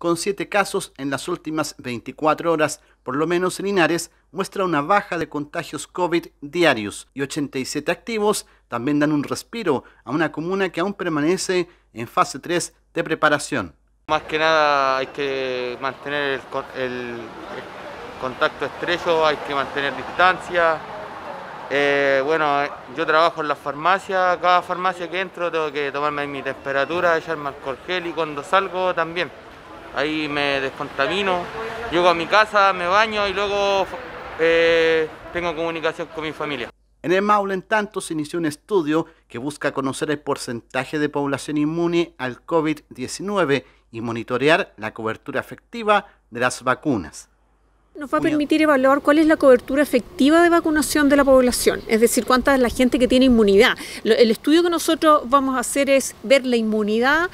con 7 casos en las últimas 24 horas, por lo menos en Linares, muestra una baja de contagios COVID diarios y 87 activos también dan un respiro a una comuna que aún permanece en fase 3 de preparación. Más que nada hay que mantener el, contacto estrecho, hay que mantener distancia. Eh, bueno, yo trabajo en la farmacia, cada farmacia que entro tengo que tomarme mi temperatura, echarme alcohol gel y cuando salgo también ahí me descontamino, llego a mi casa, me baño y luego eh, tengo comunicación con mi familia. En el Maule, en tanto, se inició un estudio que busca conocer el porcentaje de población inmune al COVID-19 y monitorear la cobertura efectiva de las vacunas. Nos va a permitir evaluar cuál es la cobertura efectiva de vacunación de la población, es decir, cuánta es la gente que tiene inmunidad. El estudio que nosotros vamos a hacer es ver la inmunidad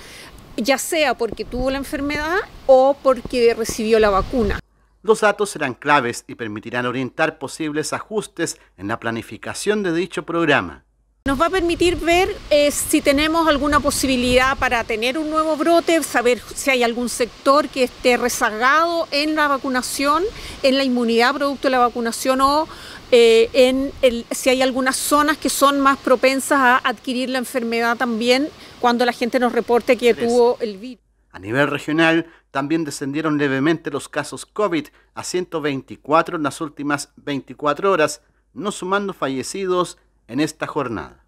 ya sea porque tuvo la enfermedad o porque recibió la vacuna. Los datos serán claves y permitirán orientar posibles ajustes en la planificación de dicho programa. Nos va a permitir ver eh, si tenemos alguna posibilidad para tener un nuevo brote, saber si hay algún sector que esté rezagado en la vacunación, en la inmunidad producto de la vacunación o eh, en si hay algunas zonas que son más propensas a adquirir la enfermedad también cuando la gente nos reporte que tuvo el virus. A nivel regional, también descendieron levemente los casos COVID a 124 en las últimas 24 horas, no sumando fallecidos en esta jornada.